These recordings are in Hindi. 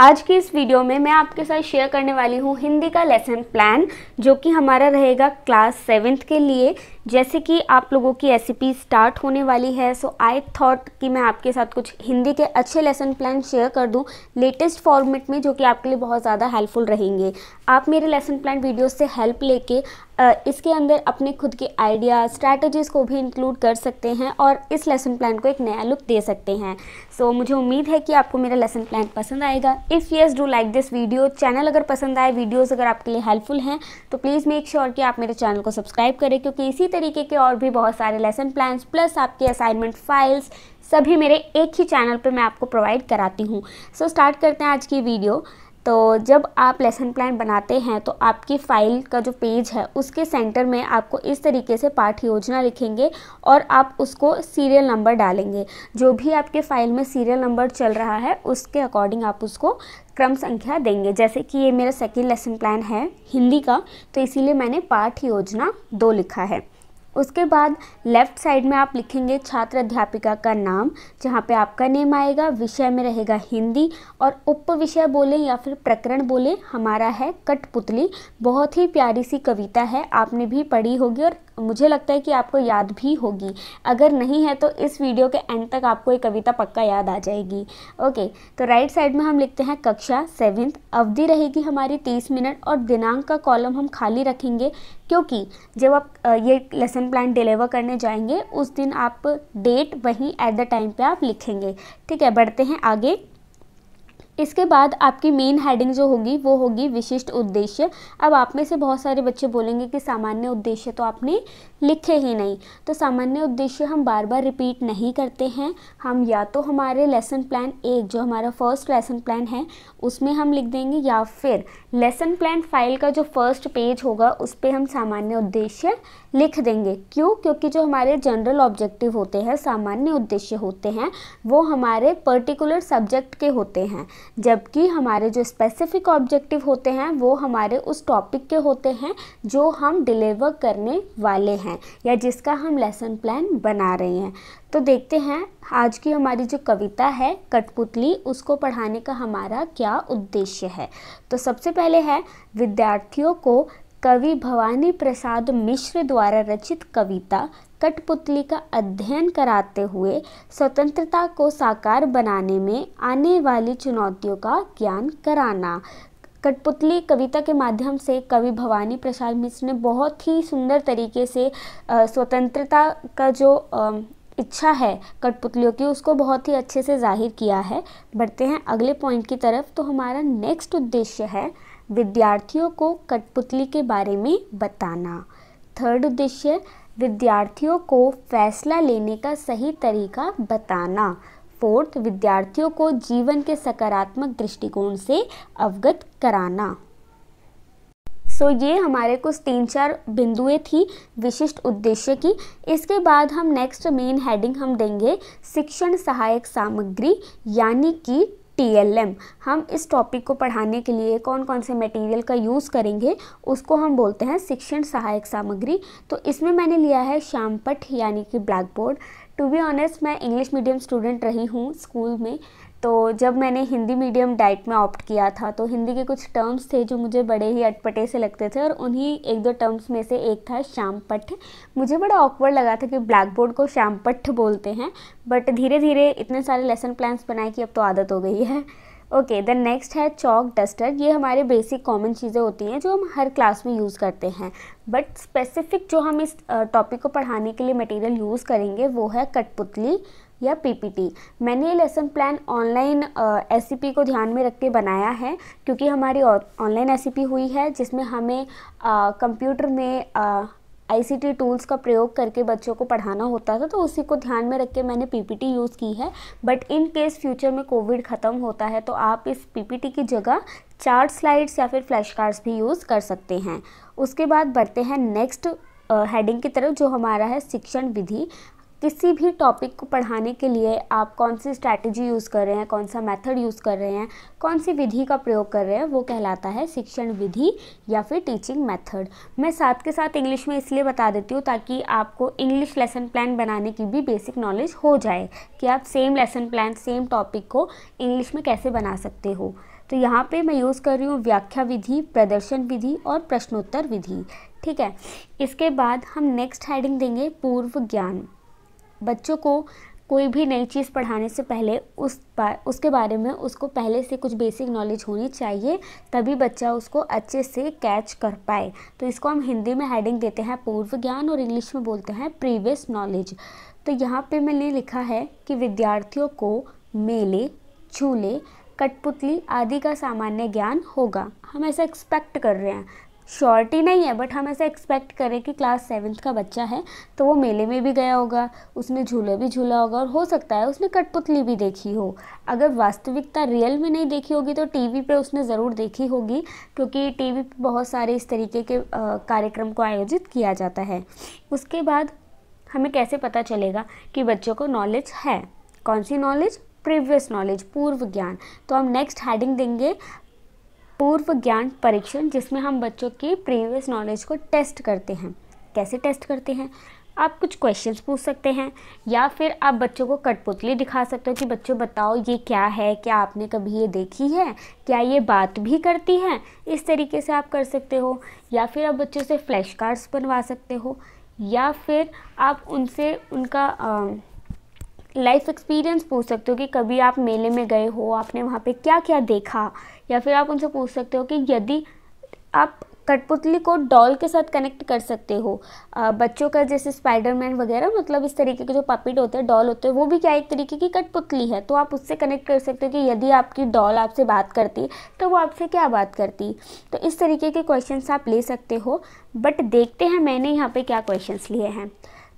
आज की इस वीडियो में मैं आपके साथ शेयर करने वाली हूँ हिंदी का लेसन प्लान जो कि हमारा रहेगा क्लास सेवेंथ के लिए जैसे कि आप लोगों की रेसिपी स्टार्ट होने वाली है सो आई थॉट कि मैं आपके साथ कुछ हिंदी के अच्छे लेसन प्लान शेयर कर दूं लेटेस्ट फॉर्मेट में जो कि आपके लिए बहुत ज़्यादा हेल्पफुल रहेंगे आप मेरे लेसन प्लान वीडियोस से हेल्प लेके इसके अंदर अपने खुद के आइडिया स्ट्रैटेजीज़ को भी इंक्लूड कर सकते हैं और इस लेसन प्लान को एक नया लुक दे सकते हैं सो so, मुझे उम्मीद है कि आपको मेरा लेसन प्लान पसंद आएगा if yes do like this video channel अगर पसंद आए वीडियोज़ अगर आपके लिए हेल्पफुल हैं तो प्लीज़ मेक श्योर कि आप मेरे चैनल को सब्सक्राइब करें क्योंकि इसी तरह तरीके के और भी बहुत सारे लेसन प्लान्स प्लस आपके असाइनमेंट फाइल्स सभी मेरे एक ही चैनल पे मैं आपको प्रोवाइड कराती हूँ सो so, स्टार्ट करते हैं आज की वीडियो तो जब आप लेसन प्लान बनाते हैं तो आपकी फ़ाइल का जो पेज है उसके सेंटर में आपको इस तरीके से पाठ योजना लिखेंगे और आप उसको सीरियल नंबर डालेंगे जो भी आपके फ़ाइल में सीरियल नंबर चल रहा है उसके अकॉर्डिंग आप उसको क्रम संख्या देंगे जैसे कि ये मेरा सेकेंड लेसन प्लान है हिंदी का तो इसीलिए मैंने पाठ योजना दो लिखा है उसके बाद लेफ्ट साइड में आप लिखेंगे छात्र अध्यापिका का नाम जहाँ पे आपका नेम आएगा विषय में रहेगा हिंदी और उप विषय बोलें या फिर प्रकरण बोलें हमारा है कठपुतली बहुत ही प्यारी सी कविता है आपने भी पढ़ी होगी और मुझे लगता है कि आपको याद भी होगी अगर नहीं है तो इस वीडियो के एंड तक आपको ये कविता पक्का याद आ जाएगी ओके तो राइट साइड में हम लिखते हैं कक्षा सेवेंथ अवधि रहेगी हमारी तीस मिनट और दिनांक का कॉलम हम खाली रखेंगे क्योंकि जब आप ये लेसन प्लान डिलीवर करने जाएंगे उस दिन आप डेट वहीं एट द टाइम पे आप लिखेंगे ठीक है बढ़ते हैं आगे इसके बाद आपकी मेन हेडिंग जो होगी वो होगी विशिष्ट उद्देश्य अब आप में से बहुत सारे बच्चे बोलेंगे कि सामान्य उद्देश्य तो आपने लिखे ही नहीं तो सामान्य उद्देश्य हम बार बार रिपीट नहीं करते हैं हम या तो हमारे लेसन प्लान एक जो हमारा फर्स्ट लेसन प्लान है उसमें हम लिख देंगे या फिर लेसन प्लान फाइल का जो फर्स्ट पेज होगा उस पर हम सामान्य उद्देश्य लिख देंगे क्यों क्योंकि जो हमारे जनरल ऑब्जेक्टिव होते हैं सामान्य उद्देश्य होते हैं वो हमारे पर्टिकुलर सब्जेक्ट के होते हैं जबकि हमारे जो स्पेसिफिक ऑब्जेक्टिव होते हैं वो हमारे उस टॉपिक के होते हैं जो हम डिलीवर करने वाले हैं या जिसका हम लेसन प्लान बना रहे हैं तो देखते हैं आज की हमारी जो कविता है कठपुतली उसको पढ़ाने का हमारा क्या उद्देश्य है तो सबसे पहले है विद्यार्थियों को कवि भवानी प्रसाद मिश्र द्वारा रचित कविता कठपुतली का अध्ययन कराते हुए स्वतंत्रता को साकार बनाने में आने वाली चुनौतियों का ज्ञान कराना कठपुतली कविता के माध्यम से कवि भवानी प्रसाद मिश्र ने बहुत ही सुंदर तरीके से स्वतंत्रता का जो इच्छा है कठपुतलियों की उसको बहुत ही अच्छे से जाहिर किया है बढ़ते हैं अगले पॉइंट की तरफ तो हमारा नेक्स्ट उद्देश्य है विद्यार्थियों को कठपुतली के बारे में बताना थर्ड उद्देश्य विद्यार्थियों को फैसला लेने का सही तरीका बताना फोर्थ विद्यार्थियों को जीवन के सकारात्मक दृष्टिकोण से अवगत कराना सो so, ये हमारे कुछ तीन चार बिंदुएँ थी विशिष्ट उद्देश्य की इसके बाद हम नेक्स्ट मेन हेडिंग हम देंगे शिक्षण सहायक सामग्री यानी कि टी एल एम हम इस टॉपिक को पढ़ाने के लिए कौन कौन से मटेरियल का यूज़ करेंगे उसको हम बोलते हैं शिक्षण सहायक सामग्री तो इसमें मैंने लिया है श्यामपठ यानी कि black board to be honest मैं इंग्लिश मीडियम स्टूडेंट रही हूँ स्कूल में तो जब मैंने हिंदी मीडियम डाइट में ऑप्ट किया था तो हिंदी के कुछ टर्म्स थे जो मुझे बड़े ही अटपटे से लगते थे और उन्हीं एक दो टर्म्स में से एक था श्याम मुझे बड़ा ऑकवर्ड लगा था कि ब्लैक बोर्ड को श्याम बोलते हैं बट धीरे धीरे इतने सारे लेसन प्लान्स बनाए कि अब तो आदत हो गई है ओके द नेक्स्ट है चौक डस्टर ये हमारे बेसिक कॉमन चीज़ें होती हैं जो हम हर क्लास में यूज़ करते हैं बट स्पेसिफिक जो हम इस टॉपिक को पढ़ाने के लिए मटेरियल यूज़ करेंगे वो है कठपुतली या पीपीटी मैंने ये लेसन प्लान ऑनलाइन एससीपी को ध्यान में रख के बनाया है क्योंकि हमारी ऑनलाइन एससीपी e हुई है जिसमें हमें कंप्यूटर में आ, आईसीटी टूल्स का प्रयोग करके बच्चों को पढ़ाना होता था तो उसी को ध्यान में रख के मैंने पीपीटी यूज़ की है बट इन केस फ्यूचर में कोविड ख़त्म होता है तो आप इस पीपीटी की जगह चार्ट स्लाइड्स या फिर फ्लैश कार्ड्स भी यूज़ कर सकते हैं उसके बाद बढ़ते हैं नेक्स्ट हेडिंग की तरफ जो हमारा है शिक्षण विधि किसी भी टॉपिक को पढ़ाने के लिए आप कौन सी स्ट्रैटेजी यूज़ कर रहे हैं कौन सा मेथड यूज़ कर रहे हैं कौन सी विधि का प्रयोग कर रहे हैं वो कहलाता है शिक्षण विधि या फिर टीचिंग मेथड मैं साथ के साथ इंग्लिश में इसलिए बता देती हूँ ताकि आपको इंग्लिश लेसन प्लान बनाने की भी बेसिक नॉलेज हो जाए कि आप same lesson plan same topic को इंग्लिश में कैसे बना सकते हो तो यहाँ पे मैं यूज़ कर रही हूँ व्याख्या विधि प्रदर्शन विधि और प्रश्नोत्तर विधि ठीक है इसके बाद हम नेक्स्ट हेडिंग देंगे पूर्व ज्ञान बच्चों को कोई भी नई चीज़ पढ़ाने से पहले उस बा, उसके बारे में उसको पहले से कुछ बेसिक नॉलेज होनी चाहिए तभी बच्चा उसको अच्छे से कैच कर पाए तो इसको हम हिंदी में हेडिंग देते हैं पूर्व ज्ञान और इंग्लिश में बोलते हैं प्रीवियस नॉलेज तो यहाँ पे मैंने लिखा है कि विद्यार्थियों को मेले झूले कठपुतली आदि का सामान्य ज्ञान होगा हम ऐसा एक्सपेक्ट कर रहे हैं श्योरिटी नहीं है बट हम ऐसा एक्सपेक्ट करें कि क्लास सेवन्थ का बच्चा है तो वो मेले में भी गया होगा उसने झूले भी झूला होगा और हो सकता है उसने कठपुतली भी देखी हो अगर वास्तविकता रियल में नहीं देखी होगी तो टीवी पे उसने ज़रूर देखी होगी क्योंकि टीवी पे बहुत सारे इस तरीके के कार्यक्रम को आयोजित किया जाता है उसके बाद हमें कैसे पता चलेगा कि बच्चों को नॉलेज है कौन सी नॉलेज प्रीवियस नॉलेज पूर्व ज्ञान तो हम नेक्स्ट हेडिंग देंगे पूर्व ज्ञान परीक्षण जिसमें हम बच्चों की प्रीवियस नॉलेज को टेस्ट करते हैं कैसे टेस्ट करते हैं आप कुछ क्वेश्चंस पूछ सकते हैं या फिर आप बच्चों को कठपुतली दिखा सकते हो कि बच्चों बताओ ये क्या है क्या आपने कभी ये देखी है क्या ये बात भी करती है इस तरीके से आप कर सकते हो या फिर आप बच्चों से फ्लैश कार्ड्स बनवा सकते हो या फिर आप उनसे उनका आ, लाइफ एक्सपीरियंस पूछ सकते हो कि कभी आप मेले में गए हो आपने वहाँ पे क्या क्या देखा या फिर आप उनसे पूछ सकते हो कि यदि आप कठपुतली को डॉल के साथ कनेक्ट कर सकते हो आ, बच्चों का जैसे स्पाइडरमैन वगैरह मतलब इस तरीके के जो पपिट होते हैं डॉल होते हैं वो भी क्या एक तरीके की कठपुतली है तो आप उससे कनेक्ट कर सकते हो कि यदि आपकी डॉल आपसे बात करती तो वो आपसे क्या बात करती तो इस तरीके के क्वेश्चंस आप ले सकते हो बट देखते हैं मैंने यहाँ पे क्या क्वेश्चंस लिए हैं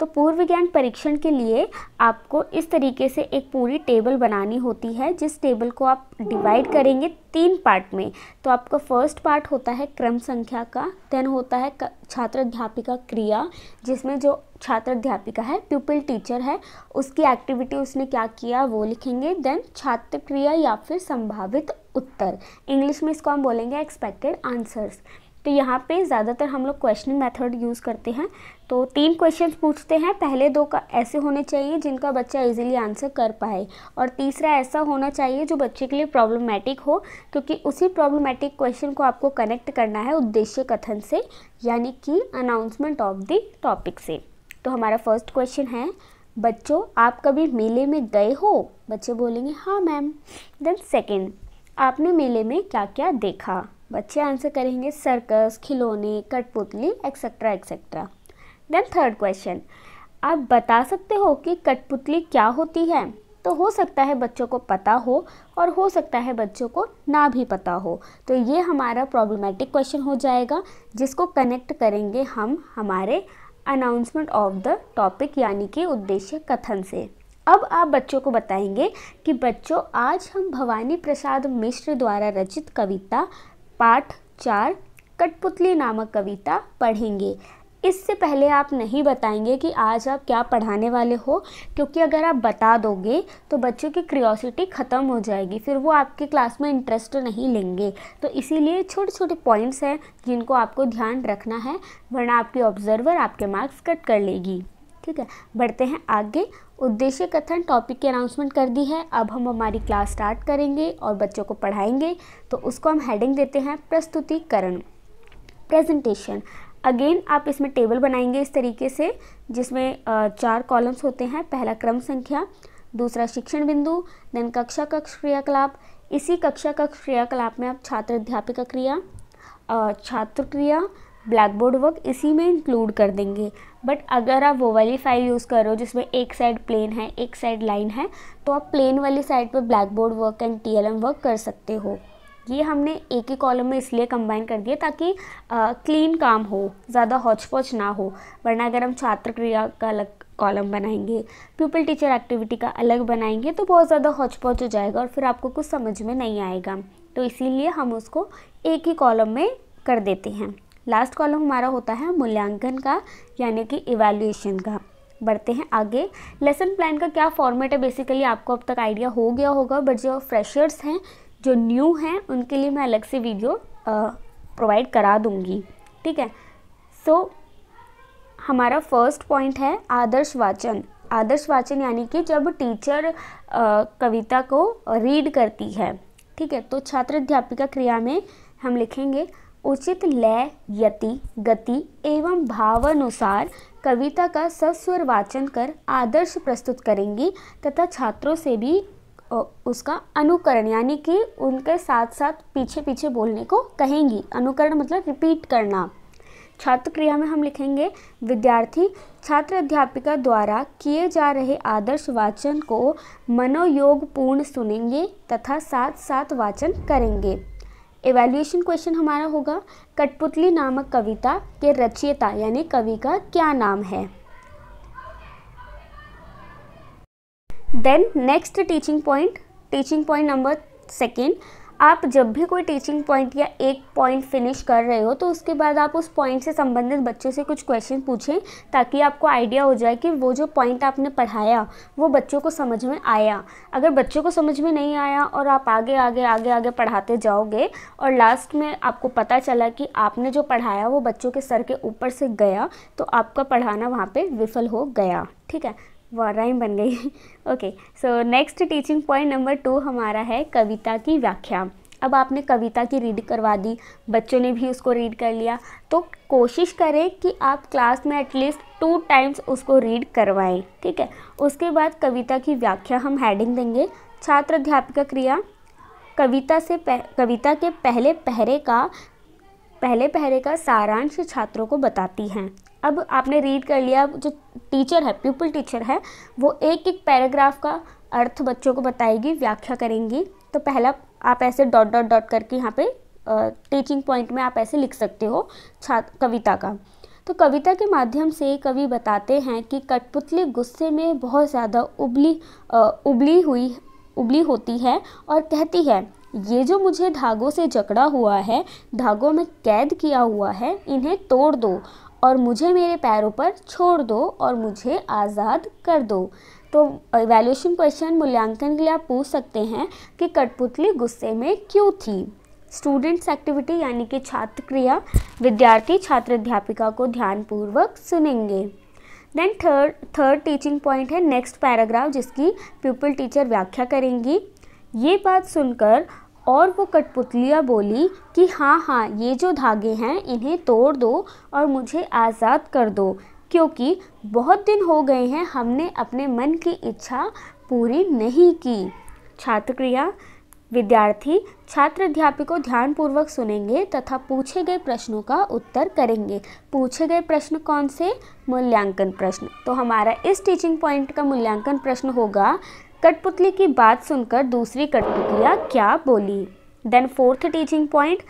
तो पूर्व ज्ञान परीक्षण के लिए आपको इस तरीके से एक पूरी टेबल बनानी होती है जिस टेबल को आप डिवाइड करेंगे तीन पार्ट में तो आपका फर्स्ट पार्ट होता है क्रम संख्या का देन होता है छात्र अध्यापिका क्रिया जिसमें जो छात्र अध्यापिका है प्यूपिल टीचर है उसकी एक्टिविटी उसने क्या किया वो लिखेंगे देन छात्र क्रिया या फिर संभावित उत्तर इंग्लिश में इसको हम बोलेंगे एक्सपेक्टेड आंसर्स तो यहाँ पे ज़्यादातर हम लोग क्वेश्चन मेथड यूज़ करते हैं तो तीन क्वेश्चन पूछते हैं पहले दो का ऐसे होने चाहिए जिनका बच्चा इजीली आंसर कर पाए और तीसरा ऐसा होना चाहिए जो बच्चे के लिए प्रॉब्लमेटिक हो क्योंकि उसी प्रॉब्लमेटिक क्वेश्चन को आपको कनेक्ट करना है उद्देश्य कथन से यानी कि अनाउंसमेंट ऑफ द टॉपिक से तो हमारा फर्स्ट क्वेश्चन है बच्चों आप कभी मेले में गए हो बच्चे बोलेंगे हाँ मैम देन सेकेंड आपने मेले में क्या क्या देखा बच्चे आंसर करेंगे सर्कस खिलौने कठपुतली etcetera etcetera then third question आप बता सकते हो कि कठपुतली क्या होती है तो हो सकता है बच्चों को पता हो और हो सकता है बच्चों को ना भी पता हो तो ये हमारा प्रॉब्लमेटिक क्वेश्चन हो जाएगा जिसको कनेक्ट करेंगे हम हमारे अनाउंसमेंट ऑफ द टॉपिक यानी कि उद्देश्य कथन से अब आप बच्चों को बताएंगे कि बच्चों आज हम भवानी प्रसाद मिश्र द्वारा रचित कविता पाठ चार कठपुतली नामक कविता पढ़ेंगे इससे पहले आप नहीं बताएंगे कि आज आप क्या पढ़ाने वाले हो क्योंकि अगर आप बता दोगे तो बच्चों की क्रियोसिटी ख़त्म हो जाएगी फिर वो आपके क्लास में इंटरेस्ट नहीं लेंगे तो इसीलिए छोटे छोटे पॉइंट्स हैं जिनको आपको ध्यान रखना है वरना आपकी ऑब्जर्वर आपके मार्क्स कट कर लेगी ठीक है बढ़ते हैं आगे उद्देश्य कथन टॉपिक की अनाउंसमेंट कर दी है अब हम हमारी क्लास स्टार्ट करेंगे और बच्चों को पढ़ाएंगे तो उसको हम हेडिंग देते हैं प्रस्तुतिकरण प्रेजेंटेशन अगेन आप इसमें टेबल बनाएंगे इस तरीके से जिसमें चार कॉलम्स होते हैं पहला क्रम संख्या दूसरा शिक्षण बिंदु देन कक्षा कक्ष क्रियाकलाप इसी कक्षा कक्ष क्रियाकलाप में आप छात्र अध्यापिका क्रिया छात्र क्रिया ब्लैक बोर्ड वर्क इसी में इंक्लूड कर देंगे बट अगर आप वो वाली फाइल यूज़ करो जिसमें एक साइड प्लेन है एक साइड लाइन है तो आप प्लेन वाली साइड पर black board work and T work कर सकते हो ये हमने एक ही कॉलम में इसलिए कंबाइन कर दिया ताकि क्लीन काम हो ज़्यादा हौच ना हो वरना अगर हम छात्र क्रिया का अलग कॉलम बनाएंगे पीपल टीचर एक्टिविटी का अलग बनाएंगे तो बहुत ज़्यादा हौच हो जाएगा और फिर आपको कुछ समझ में नहीं आएगा तो इसीलिए हम उसको एक ही कॉलम में कर देते हैं लास्ट कॉलम हमारा होता है मूल्यांकन का यानी कि इवेल्युएशन का बढ़ते हैं आगे लेसन प्लान का क्या फॉर्मेट है बेसिकली आपको अब तक आइडिया हो गया होगा बट जो फ्रेशर्स हैं जो न्यू हैं उनके लिए मैं अलग से वीडियो प्रोवाइड करा दूंगी ठीक है सो so, हमारा फर्स्ट पॉइंट है आदर्श वाचन आदर्श वाचन यानी कि जब टीचर आ, कविता को रीड करती है ठीक है तो छात्र अध्यापिका क्रिया में हम लिखेंगे उचित लय यति गति एवं भावानुसार कविता का सस्वर वाचन कर आदर्श प्रस्तुत करेंगी तथा छात्रों से भी उसका अनुकरण यानी कि उनके साथ साथ पीछे पीछे बोलने को कहेंगी अनुकरण मतलब रिपीट करना छात्र क्रिया में हम लिखेंगे विद्यार्थी छात्र अध्यापिका द्वारा किए जा रहे आदर्श वाचन को मनोयोगपूर्ण सुनेंगे तथा साथ साथ वाचन करेंगे एवेल्यूएशन क्वेश्चन हमारा होगा कठपुतली नामक कविता के रचयिता यानी कवि का क्या नाम है then next teaching point teaching point number second आप जब भी कोई टीचिंग पॉइंट या एक पॉइंट फिनिश कर रहे हो तो उसके बाद आप उस पॉइंट से संबंधित बच्चों से कुछ क्वेश्चन पूछें ताकि आपको आइडिया हो जाए कि वो जो पॉइंट आपने पढ़ाया वो बच्चों को समझ में आया अगर बच्चों को समझ में नहीं आया और आप आगे आगे आगे आगे पढ़ाते जाओगे और लास्ट में आपको पता चला कि आपने जो पढ़ाया वो बच्चों के सर के ऊपर से गया तो आपका पढ़ाना वहाँ पर विफल हो गया ठीक है वाह राइम बन गई okay so next teaching point number two हमारा है कविता की व्याख्या अब आपने कविता की रीड करवा दी बच्चों ने भी उसको रीड कर लिया तो कोशिश करें कि आप क्लास में एटलीस्ट टू टाइम्स उसको रीड करवाएं ठीक है उसके बाद कविता की व्याख्या हम हेडिंग देंगे छात्र अध्यापिका क्रिया कविता से पह, कविता के पहले पहरे का पहले पहरे का सारांश छात्रों को बताती हैं अब आपने रीड कर लिया जो टीचर है पीपल टीचर है वो एक एक पैराग्राफ का अर्थ बच्चों को बताएगी व्याख्या करेंगी तो पहला आप ऐसे डॉट डॉट डॉट करके यहाँ पे टीचिंग पॉइंट में आप ऐसे लिख सकते हो छात्र कविता का तो कविता के माध्यम से कवि बताते हैं कि कठपुतली गुस्से में बहुत ज़्यादा उबली आ, उबली हुई उबली होती है और कहती है ये जो मुझे धागों से जकड़ा हुआ है धागों में कैद किया हुआ है इन्हें तोड़ दो और मुझे मेरे पैरों पर छोड़ दो और मुझे आज़ाद कर दो तो इवेल्यूशन क्वेश्चन मूल्यांकन के लिए आप पूछ सकते हैं कि कठपुतली गुस्से में क्यों थी स्टूडेंट्स एक्टिविटी यानी कि छात्र क्रिया विद्यार्थी छात्र अध्यापिका को ध्यानपूर्वक सुनेंगे then third third teaching point है नेक्स्ट पैराग्राफ जिसकी पीपल टीचर व्याख्या करेंगी ये बात सुनकर और वो कठपुतलिया बोली कि हाँ हाँ ये जो धागे हैं इन्हें तोड़ दो और मुझे आज़ाद कर दो क्योंकि बहुत दिन हो गए हैं हमने अपने मन की इच्छा पूरी नहीं की छात्र क्रिया विद्यार्थी छात्र अध्यापकों ध्यानपूर्वक सुनेंगे तथा पूछे गए प्रश्नों का उत्तर करेंगे पूछे गए प्रश्न कौन से मूल्यांकन प्रश्न तो हमारा इस टीचिंग पॉइंट का मूल्यांकन प्रश्न होगा कठपुतली की बात सुनकर दूसरी कठपुतलियाँ क्या बोली then fourth teaching point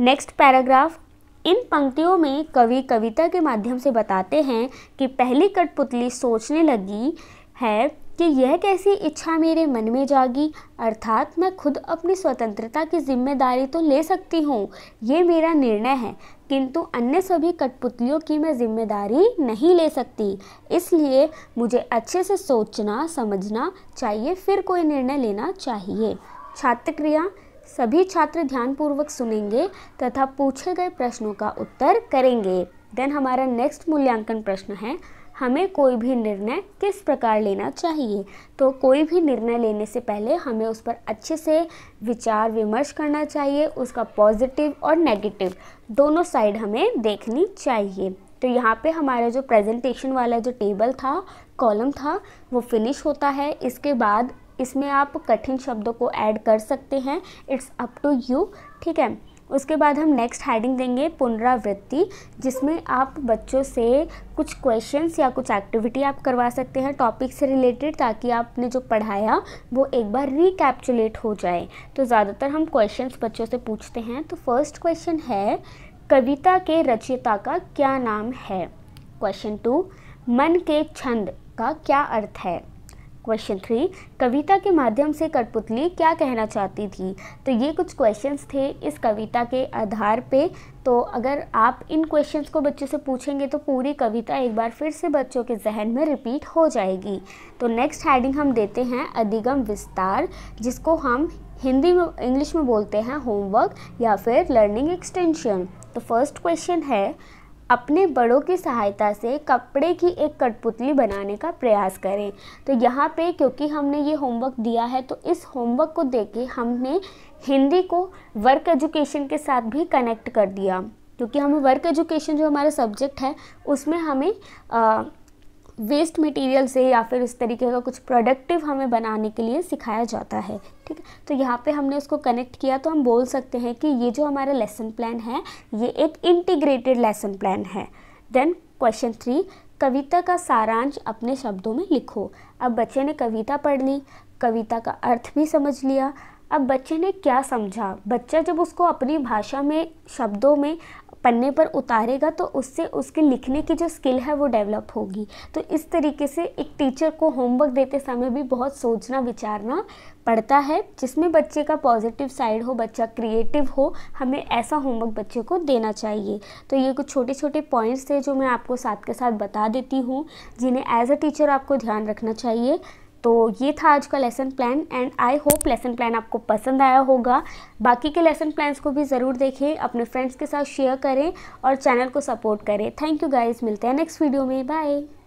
next paragraph इन पंक्तियों में कवि कविता के माध्यम से बताते हैं कि पहली कठपुतली सोचने लगी है कि यह कैसी इच्छा मेरे मन में जागी अर्थात मैं खुद अपनी स्वतंत्रता की जिम्मेदारी तो ले सकती हूँ ये मेरा निर्णय है किंतु अन्य सभी कठपुतलियों की मैं जिम्मेदारी नहीं ले सकती इसलिए मुझे अच्छे से सोचना समझना चाहिए फिर कोई निर्णय लेना चाहिए छात्र क्रिया सभी छात्र ध्यानपूर्वक सुनेंगे तथा पूछे गए प्रश्नों का उत्तर करेंगे देन हमारा नेक्स्ट मूल्यांकन प्रश्न है हमें कोई भी निर्णय किस प्रकार लेना चाहिए तो कोई भी निर्णय लेने से पहले हमें उस पर अच्छे से विचार विमर्श करना चाहिए उसका पॉजिटिव और नेगेटिव दोनों साइड हमें देखनी चाहिए तो यहाँ पे हमारा जो प्रेजेंटेशन वाला जो टेबल था कॉलम था वो फिनिश होता है इसके बाद इसमें आप कठिन शब्दों को ऐड कर सकते हैं इट्स अप टू यू ठीक है उसके बाद हम नेक्स्ट हेडिंग देंगे पुनरावृत्ति जिसमें आप बच्चों से कुछ क्वेश्चंस या कुछ एक्टिविटी आप करवा सकते हैं टॉपिक से रिलेटेड ताकि आपने जो पढ़ाया वो एक बार रिकैप्चुलेट हो जाए तो ज़्यादातर हम क्वेश्चंस बच्चों से पूछते हैं तो फर्स्ट क्वेश्चन है कविता के रचयिता का क्या नाम है क्वेश्चन टू मन के छंद का क्या अर्थ है क्वेश्चन थ्री कविता के माध्यम से कठपुतली क्या कहना चाहती थी तो ये कुछ क्वेश्चंस थे इस कविता के आधार पे तो अगर आप इन क्वेश्चंस को बच्चों से पूछेंगे तो पूरी कविता एक बार फिर से बच्चों के जहन में रिपीट हो जाएगी तो नेक्स्ट हेडिंग हम देते हैं अधिगम विस्तार जिसको हम हिंदी में इंग्लिश में बोलते हैं होमवर्क या फिर लर्निंग एक्सटेंशन तो फर्स्ट क्वेश्चन है अपने बड़ों की सहायता से कपड़े की एक कठपुतली बनाने का प्रयास करें तो यहाँ पे क्योंकि हमने ये होमवर्क दिया है तो इस होमवर्क को दे के हमने हिंदी को वर्क एजुकेशन के साथ भी कनेक्ट कर दिया क्योंकि हमें वर्क एजुकेशन जो हमारा सब्जेक्ट है उसमें हमें आ, वेस्ट मटेरियल से या फिर इस तरीके का कुछ प्रोडक्टिव हमें बनाने के लिए सिखाया जाता है ठीक है तो यहाँ पे हमने उसको कनेक्ट किया तो हम बोल सकते हैं कि ये जो हमारा लेसन प्लान है ये एक इंटीग्रेटेड लेसन प्लान है देन क्वेश्चन थ्री कविता का सारांश अपने शब्दों में लिखो अब बच्चे ने कविता पढ़ ली कविता का अर्थ भी समझ लिया अब बच्चे ने क्या समझा बच्चा जब उसको अपनी भाषा में शब्दों में पन्ने पर उतारेगा तो उससे उसके लिखने की जो स्किल है वो डेवलप होगी तो इस तरीके से एक टीचर को होमवर्क देते समय भी बहुत सोचना विचारना पड़ता है जिसमें बच्चे का पॉजिटिव साइड हो बच्चा क्रिएटिव हो हमें ऐसा होमवर्क बच्चे को देना चाहिए तो ये कुछ छोटे छोटे पॉइंट्स थे जो मैं आपको साथ के साथ बता देती हूँ जिन्हें एज अ टीचर आपको ध्यान रखना चाहिए तो ये था आज का lesson plan and I hope lesson plan आपको पसंद आया होगा बाकी के लेसन प्लान्स को भी ज़रूर देखें अपने फ्रेंड्स के साथ शेयर करें और चैनल को सपोर्ट करें थैंक यू गाइज मिलते हैं नेक्स्ट वीडियो में बाय